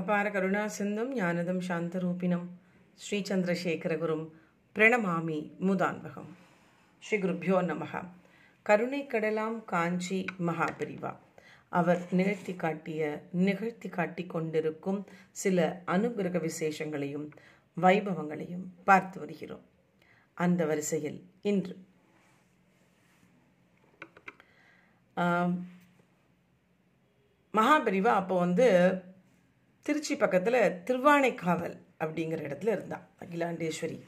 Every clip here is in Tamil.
அபார கருணா சிந்தும் ஞானதம் சாந்தரூபினம் ஸ்ரீ சந்திரசேகரகுரும் பிரணமாமி முதான்பகம் ஸ்ரீ குருப்பியோ நமகா கருணை கடலாம் காஞ்சி மகாபிரிவா அவர் நிகழ்த்தி காட்டிய நிகழ்த்தி காட்டி கொண்டிருக்கும் சில அனுகிரக விசேஷங்களையும் வைபவங்களையும் பார்த்து வருகிறோம் அந்த வரிசையில் இன்று மகாபிரிவா அப்போ வந்து திருச்சி பக்கத்தில் திருவானைக்காவல் அப்படிங்கிற இடத்துல இருந்தான் அகிலாண்டேஸ்வரி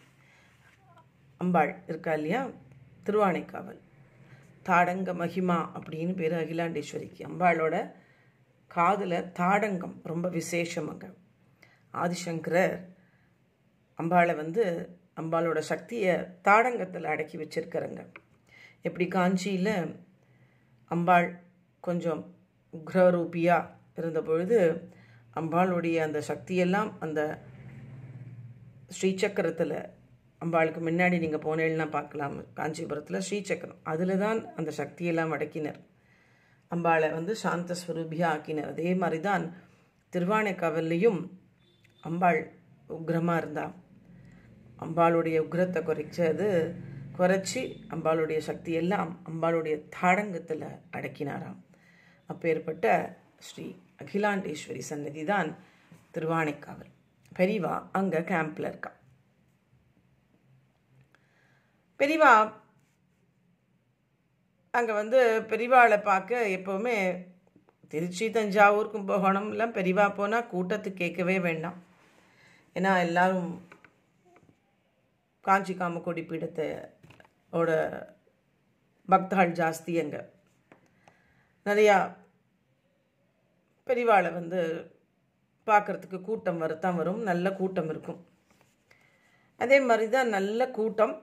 அம்பாள் இருக்கா இல்லையா திருவானைக்காவல் தாடங்க மகிமா அப்படின்னு பேர் அகிலாண்டேஸ்வரிக்கு அம்பாளோட காதில் தாடங்கம் ரொம்ப விசேஷமாக ஆதிசங்கரர் அம்பாளை வந்து அம்பாளோட சக்தியை தாடங்கத்தில் அடக்கி வச்சிருக்கிறங்க எப்படி காஞ்சியில் அம்பாள் கொஞ்சம் குரரூபியாக இருந்த பொழுது அம்பாளுடைய அந்த சக்தியெல்லாம் அந்த ஸ்ரீசக்கரத்தில் அம்பாளுக்கு முன்னாடி நீங்கள் போனேன்னா பார்க்கலாம் காஞ்சிபுரத்தில் ஸ்ரீசக்கரம் அதில் தான் அந்த சக்தியெல்லாம் அடக்கினர் அம்பாளை வந்து சாந்த ஸ்வரூபியாக ஆக்கினர் அதே மாதிரி தான் திருவானைக்காவல்லையும் அம்பாள் உக்ரமாக இருந்தா அம்பாளுடைய உக்ரத்தை குறைச்சது குறைச்சி அம்பாளுடைய சக்தி எல்லாம் அம்பாளுடைய தாடங்கத்தில் அடக்கினாராம் அப்பேற்பட்ட ஸ்ரீ அகிலாண்டேஸ்வரி சன்னதி தான் திருவானைக்காவல் பெரிவா அங்கே கேம்பில் இருக்கா பெரிவா அங்கே வந்து பெரிவாளை பார்க்க எப்போவுமே திருச்சி தஞ்சாவூர் கும்பகோணம்லாம் எல்லாம் பெரிவா போனால் கூட்டத்துக்கு கேட்கவே வேண்டாம் ஏன்னா எல்லாரும் காஞ்சி காமக்கோடி ஓட பக்தாள் ஜாஸ்தி அங்கே நிறையா பெரிவாளை வந்து பார்க்குறதுக்கு கூட்டம் வருத்தான் வரும் நல்ல கூட்டம் இருக்கும் அதே மாதிரி தான் நல்ல கூட்டம்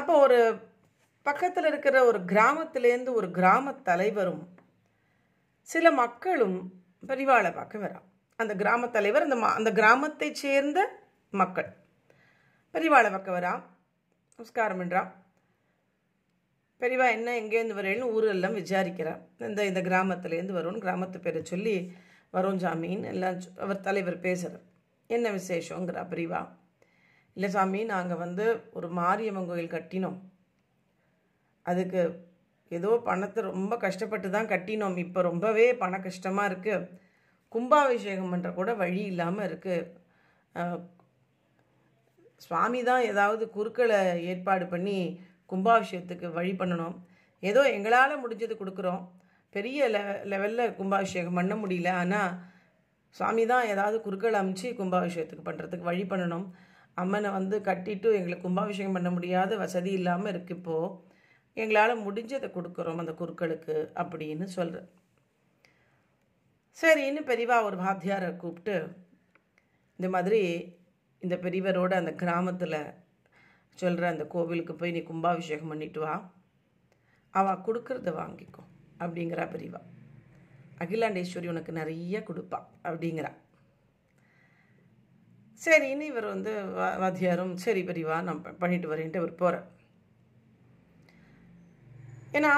அப்போ ஒரு பக்கத்தில் இருக்கிற ஒரு கிராமத்திலேருந்து ஒரு கிராம தலைவரும் சில மக்களும் பெரிவாளை பார்க்க வரா அந்த கிராம தலைவர் அந்த அந்த கிராமத்தை சேர்ந்த மக்கள் பெரிவாளை பார்க்க வரா நமஸ்காரம் பண்ணுறான் பெரியவா என்ன எங்கேருந்து வரையிலும் ஊரெல்லாம் விசாரிக்கிறான் இந்த இந்த கிராமத்துலேருந்து வரும்னு கிராமத்து பேரை சொல்லி வரும் சாமின்னு எல்லாம் அவர் தலைவர் பேசுகிறார் என்ன விசேஷங்கிறா பெரியவா இல்லை சாமி நாங்கள் வந்து ஒரு மாரியம்மன் கோயில் கட்டினோம் அதுக்கு ஏதோ பணத்தை ரொம்ப கஷ்டப்பட்டு தான் கட்டினோம் இப்போ ரொம்பவே பண கஷ்டமாக இருக்குது கும்பாபிஷேகம் பண்ணுற கூட வழி இல்லாமல் இருக்குது சுவாமி தான் ஏதாவது குறுக்களை ஏற்பாடு பண்ணி கும்பாபிஷேகத்துக்கு வழி பண்ணணும் ஏதோ எங்களால் முடிஞ்சது கொடுக்குறோம் பெரிய லெ லெவலில் கும்பாபிஷேகம் பண்ண முடியல ஆனால் சுவாமி தான் ஏதாவது குறுக்கள் அமைச்சு கும்பாபிஷேகத்துக்கு பண்ணுறதுக்கு வழி பண்ணணும் அம்மனை வந்து கட்டிட்டு எங்களுக்கு கும்பாபிஷேகம் பண்ண முடியாத வசதி இல்லாமல் இருக்கு இப்போது எங்களால் முடிஞ்சதை கொடுக்குறோம் அந்த குறுக்களுக்கு அப்படின்னு சொல்கிறேன் சரின்னு பெரியவா ஒரு வாத்தியாரை கூப்பிட்டு இந்த மாதிரி இந்த பெரியவரோட அந்த கிராமத்தில் சொல்கிற அந்த கோவிலுக்கு போய் நீ கும்பாபிஷேகம் பண்ணிட்டு வா அவள் கொடுக்கறத வாங்கிக்கும் அப்படிங்கிறா பிரிவா அகிலாண்டேஸ்வரி உனக்கு நிறைய கொடுப்பா அப்படிங்கிறா சரின்னு இவர் வந்து வாத்தியாரும் சரி பெரியவா நான் பண்ணிட்டு வரேன்ட்டு அவர் போகிறேன் ஏன்னா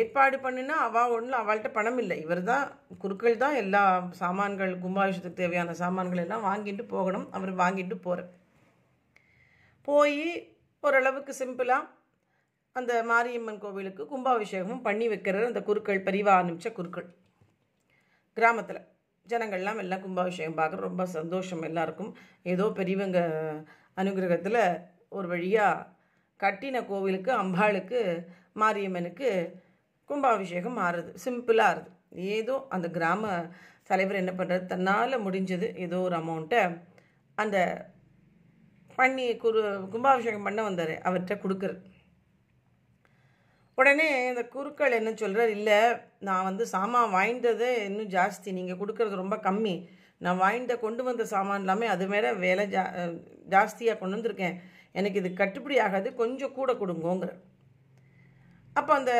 ஏற்பாடு பண்ணுனா அவள் ஒன்றும் அவள்கிட்ட பணம் இல்லை இவர் தான் குருக்கள் தான் எல்லா சாமான்கள் கும்பாபிஷத்துக்கு தேவையான சாமான்கள் எல்லாம் வாங்கிட்டு போகணும் அவர் வாங்கிட்டு போகிறேன் போய் ஓரளவுக்கு சிம்பிளாக அந்த மாரியம்மன் கோவிலுக்கு கும்பாபிஷேகமும் பண்ணி வைக்கிறார் அந்த குருக்கள் பரிவாக ஆரம்பித்த குருக்கள் கிராமத்தில் ஜனங்கள்லாம் எல்லாம் கும்பாபிஷேகம் பார்க்குற ரொம்ப சந்தோஷம் எல்லாருக்கும் ஏதோ பெரியவங்க அனுகிரகத்தில் ஒரு வழியாக கட்டின கோவிலுக்கு அம்பாளுக்கு மாரியம்மனுக்கு கும்பாபிஷேகம் மாறுது சிம்பிளாக ஆறுது ஏதோ அந்த கிராம தலைவர் என்ன பண்ணுறது தன்னால் முடிஞ்சது ஏதோ ஒரு அமௌண்ட்டை அந்த பண்ணி குரு கும்பாபிஷேகம் பண்ண வந்தார் அவர்கிட்ட கொடுக்குறது உடனே இந்த குருக்கள் என்ன சொல்கிறார் இல்லை நான் வந்து சாமான் வாய்ந்ததே இன்னும் ஜாஸ்தி நீங்கள் கொடுக்கறது ரொம்ப கம்மி நான் வாங்கிட்ட கொண்டு வந்த சாமான் எல்லாமே அது மேலே வேலை ஜா ஜாஸ்தியாக கொண்டு வந்திருக்கேன் எனக்கு இது கட்டுப்படி ஆகாது கொஞ்சம் கூட கொடுங்கோங்கிற அப்போ அந்த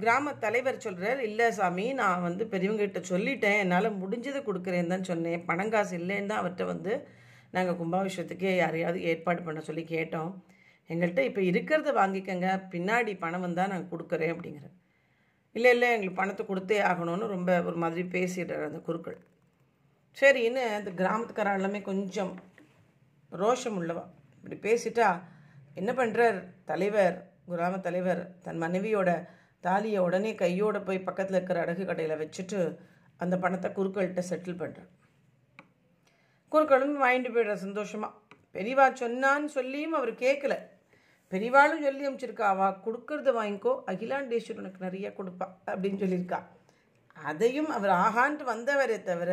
கிராம தலைவர் சொல்கிறார் இல்லை சாமி நான் வந்து பெரியவங்ககிட்ட சொல்லிட்டேன் என்னால் முடிஞ்சதை கொடுக்குறேன் தான் சொன்னேன் பணங்காசு இல்லைன்னு தான் அவர்கிட்ட வந்து நாங்கள் கும்பாபிஷேகத்துக்கு யாரையாவது ஏற்பாடு பண்ண சொல்லி கேட்டோம் எங்கள்கிட்ட இப்போ இருக்கிறத வாங்கிக்கங்க பின்னாடி பணம் வந்தால் நாங்கள் கொடுக்குறேன் அப்படிங்கிற இல்லை இல்லை எங்களுக்கு பணத்தை கொடுத்தே ஆகணும்னு ரொம்ப ஒரு மாதிரி பேசிடுறார் அந்த குருக்கள் சரின்னு அந்த கிராமத்துக்காரர் எல்லாமே கொஞ்சம் ரோஷம் உள்ளவா இப்படி பேசிட்டா என்ன பண்ணுறார் தலைவர் கிராம தலைவர் தன் மனைவியோட தாலியை உடனே கையோடு போய் பக்கத்தில் இருக்கிற அடகு கடையில் வச்சுட்டு அந்த பணத்தை குறுக்கள்கிட்ட செட்டில் பண்ணுறார் குருக்களும் வாங்கிட்டு போயிடுற சந்தோஷமாக பெரியவா சொன்னான்னு சொல்லியும் அவர் கேட்கல பெரியவாளும் சொல்லி அனுப்பிச்சிருக்கா அவள் கொடுக்கறத வாங்கிக்கோ அகிலாண்டேஸ்வர் உனக்கு நிறைய கொடுப்பா அப்படின்னு சொல்லியிருக்கா அதையும் அவர் ஆகான்ட்டு வந்தவரே தவிர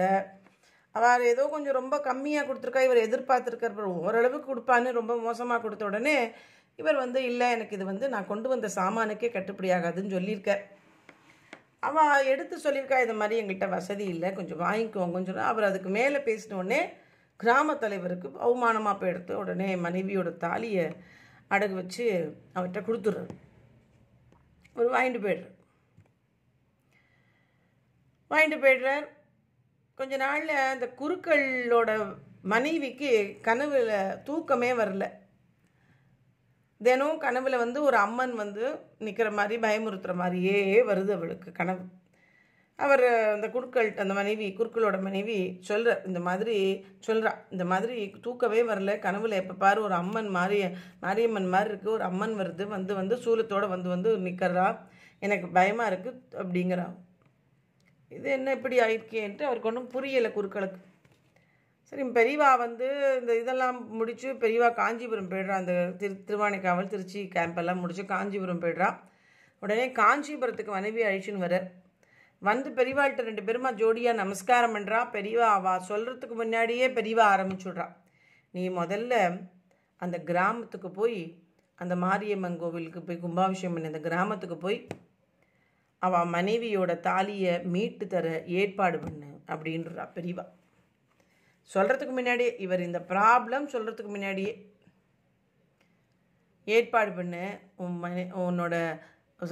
அவர் ஏதோ கொஞ்சம் ரொம்ப கம்மியாக கொடுத்துருக்கா இவர் எதிர்பார்த்துருக்கார் ஓரளவுக்கு கொடுப்பான்னு ரொம்ப மோசமாக கொடுத்த உடனே இவர் வந்து இல்லை எனக்கு இது வந்து நான் கொண்டு வந்த சாமானுக்கே கட்டுப்படியாகாதுன்னு சொல்லியிருக்க அவள் எடுத்து சொல்லியிருக்கா இது மாதிரி எங்கள்கிட்ட வசதி இல்லை கொஞ்சம் வாங்கிக்கோங்கன்னு சொன்னால் அவர் அதுக்கு மேலே பேசினோடனே கிராம தலைவருக்கு அவமானமாக போய் எடுத்து உடனே மனைவியோட தாலியை அடகு வச்சு அவர்கிட்ட கொடுத்துட்றாரு ஒரு வாங்கிட்டு போய்டுறார் வாங்கிட்டு போய்டுறார் கொஞ்ச நாளில் இந்த குருக்களோட மனைவிக்கு கனவில் தூக்கமே வரல தினம் கனவில் வந்து ஒரு அம்மன் வந்து நிற்கிற மாதிரி பயமுறுத்துகிற மாதிரியே வருது அவளுக்கு கனவு அவர் அந்த குருக்கள் அந்த மனைவி குருக்களோட மனைவி சொல்கிற இந்த மாதிரி சொல்கிறா இந்த மாதிரி தூக்கவே வரல கனவுல எப்போ பாரு ஒரு அம்மன் மாரிய மாரியம்மன் மாதிரி இருக்குது ஒரு அம்மன் வருது வந்து வந்து சூலத்தோடு வந்து வந்து நிற்கிறா எனக்கு பயமாக இருக்குது அப்படிங்கிறா இது என்ன இப்படி ஆயிருக்கேன்ட்டு அவருக்கு ஒன்றும் புரியலை குருக்களுக்கு சரி பெரியவா வந்து இந்த இதெல்லாம் முடித்து பெரியவா காஞ்சிபுரம் போய்ட்றா அந்த திரு திருவானைக்காவல் திருச்சி கேம்பெல்லாம் முடித்து காஞ்சிபுரம் போய்ட்றா உடனே காஞ்சிபுரத்துக்கு மனைவி அழிச்சின்னு வர வந்து பெரியவாள்கிட்ட ரெண்டு பேருமா ஜோடியாக நமஸ்காரம் பண்ணுறா பெரியவா அவா சொல்கிறதுக்கு முன்னாடியே பெரியவா ஆரம்பிச்சுடுறா நீ முதல்ல அந்த கிராமத்துக்கு போய் அந்த மாரியம்மன் கோவிலுக்கு போய் கும்பாபிஷேகம் பண்ணி அந்த கிராமத்துக்கு போய் அவள் மனைவியோட தாலியை மீட்டு தர ஏற்பாடு பண்ணு அப்படின்றா பெரியவா சொல்கிறதுக்கு முன்னாடியே இவர் இந்த ப்ராப்ளம் சொல்கிறதுக்கு முன்னாடியே ஏற்பாடு பண்ணு உன் மனை உன்னோட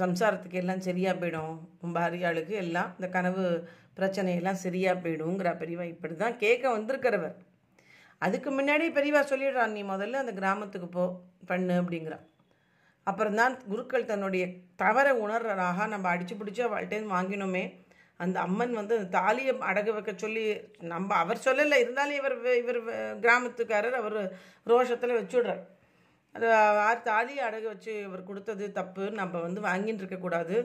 சம்சாரத்துக்கு எல்லாம் சரியாக போயிடும் பாரியாளுக்கு எல்லாம் இந்த கனவு பிரச்சனையெல்லாம் சரியாக போயிடுங்கிறா பெரியவா இப்படி தான் கேட்க வந்திருக்கிறவர் அதுக்கு முன்னாடி பெரியவா சொல்லிடுறான் நீ முதல்ல அந்த கிராமத்துக்கு போ பண்ணு அப்படிங்கிறான் அப்புறம்தான் குருக்கள் தன்னுடைய தவற உணர்றாக நம்ம அடிச்சு பிடிச்சி அவள்கிட்டேருந்து வாங்கினோமே அந்த அம்மன் வந்து அந்த தாலியை அடகு வைக்க சொல்லி நம்ம அவர் சொல்லலை இருந்தாலும் இவர் இவர் கிராமத்துக்காரர் அவர் ரோஷத்தில் வச்சுடுறார் அது தாலி அடகு வச்சு இவர் கொடுத்தது தப்பு நம்ம வந்து வாங்கின்னு இருக்கக்கூடாது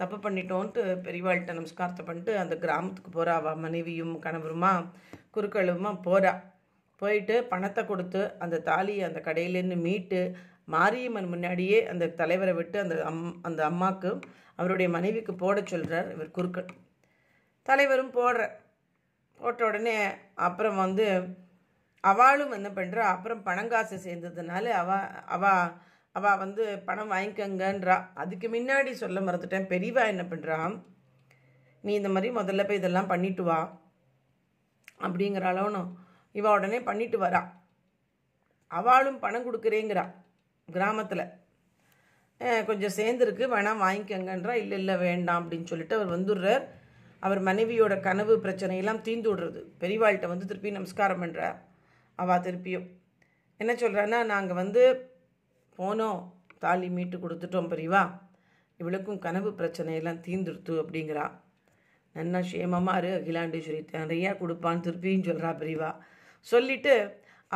தப்பு பண்ணிட்டோன்ட்டு பெரியவாள்கிட்ட நமஸ்காரத்தை பண்ணிட்டு அந்த கிராமத்துக்கு போகிறா அவள் மனைவியும் கணவருமா குறுக்களுமா போகிறா போயிட்டு பணத்தை கொடுத்து அந்த தாலியை அந்த கடையிலேருந்து மீட்டு மாரியம்மன் முன்னாடியே அந்த தலைவரை விட்டு அந்த அம் அந்த அம்மாவுக்கு அவருடைய மனைவிக்கு போட சொல்கிறார் இவர் குறுக்கள் தலைவரும் போடுற போட்ட உடனே அப்புறம் வந்து அவளும் என்ன பண்ணுறா அப்புறம் பணங்காசு சேர்ந்ததுனால அவ அவ அவ வந்து பணம் வாங்கிக்கங்கன்றா அதுக்கு முன்னாடி சொல்ல மறந்துட்டேன் பெரியவா என்ன பண்ணுறான் நீ இந்த மாதிரி முதல்ல போய் இதெல்லாம் பண்ணிட்டு வா அப்படிங்கிற அளவனும் இவ உடனே பண்ணிட்டு வரா அவளும் பணம் கொடுக்குறேங்கிறா கிராமத்தில் கொஞ்சம் சேர்ந்துருக்கு வேணாம் வாங்கிக்கங்கன்றா இல்லை இல்லை வேண்டாம் அப்படின்னு சொல்லிட்டு அவர் வந்துடுறார் அவர் மனைவியோட கனவு பிரச்சனையெல்லாம் தீந்து விடுறது பெரியவாள்கிட்ட வந்து திருப்பி நமஸ்காரம் பண்ணுறார் அவள் திருப்பியும் என்ன சொல்கிறான்னா நாங்கள் வந்து போனோம் தாலி மீட்டு கொடுத்துட்டோம் பெரியவா இவளுக்கும் கனவு பிரச்சனையெல்லாம் தீந்துடுத்து அப்படிங்கிறா நன்னா சேமமாக இரு அகிலாண்டேஸ்வரி நிறையா கொடுப்பான்னு திருப்பியும் சொல்கிறா பெரியவா சொல்லிவிட்டு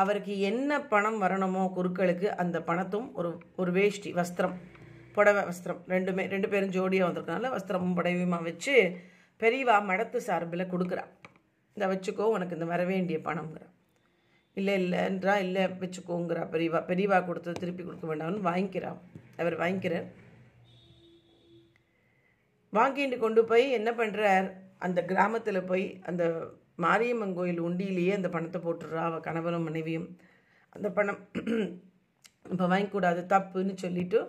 அவருக்கு என்ன பணம் வரணுமோ குருக்களுக்கு அந்த பணத்தும் ஒரு ஒரு வேஷ்டி வஸ்திரம் புடவை வஸ்திரம் ரெண்டுமே ரெண்டு பேரும் ஜோடியாக வந்திருக்கனால வஸ்திரமும் புடவையுமா வச்சு பெரியவா மடத்து சார்பில் கொடுக்குறா இதை வச்சுக்கோ உனக்கு இந்த வரவேண்டிய பணம்ங்கிற இல்லை இல்லைன்றா இல்லை வச்சுக்கோங்கிறா பெரியவா பெரியவா கொடுத்தது திருப்பி கொடுக்க வேண்டாம்னு வாங்கிக்கிறான் அவர் வாங்கிக்கிறார் வாங்கிட்டு கொண்டு போய் என்ன பண்ணுறார் அந்த கிராமத்தில் போய் அந்த மாரியம்மன் கோயில் உண்டியிலேயே அந்த பணத்தை போட்டுடுறா அவள் கணவனும் மனைவியும் அந்த பணம் இப்போ வாங்கிக்கூடாது தப்புன்னு சொல்லிவிட்டு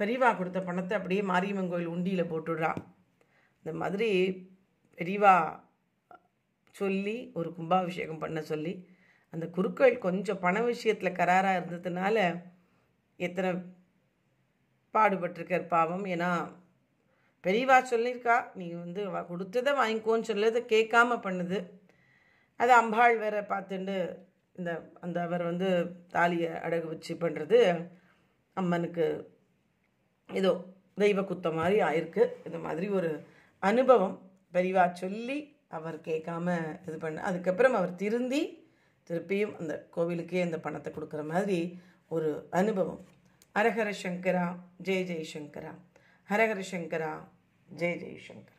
பெரியவா கொடுத்த பணத்தை அப்படியே மாரியம்மன் கோயில் உண்டியில் போட்டுடுறா இந்த மாதிரி பெரியவா சொல்லி ஒரு கும்பாபிஷேகம் பண்ண சொல்லி அந்த குருக்கள் கொஞ்சம் பண விஷயத்தில் கராராக இருந்ததுனால எத்தனை பாடுபட்டிருக்கார் பாவம் ஏன்னா பெரியவா சொல்லியிருக்கா நீ வந்து கொடுத்ததை வாங்கிக்கோன்னு சொல்லதை கேட்காம பண்ணுது அது அம்பாள் வேற பார்த்துட்டு இந்த அந்த அவர் வந்து தாலியை அடகு வச்சு பண்ணுறது அம்மனுக்கு ஏதோ தெய்வ குத்த மாதிரி ஆயிருக்கு இந்த மாதிரி ஒரு அனுபவம் பெரியவா சொல்லி அவர் கேட்காம இது பண்ண அதுக்கப்புறம் அவர் திருந்தி திருப்பியும் அந்த கோவிலுக்கே அந்த பணத்தை கொடுக்குற மாதிரி ஒரு அனுபவம் ஹரஹர சங்கரா ஜெய் ஜெய் சங்கரா ஹரஹர சங்கரா ஜெய் ஜெய் சங்கரா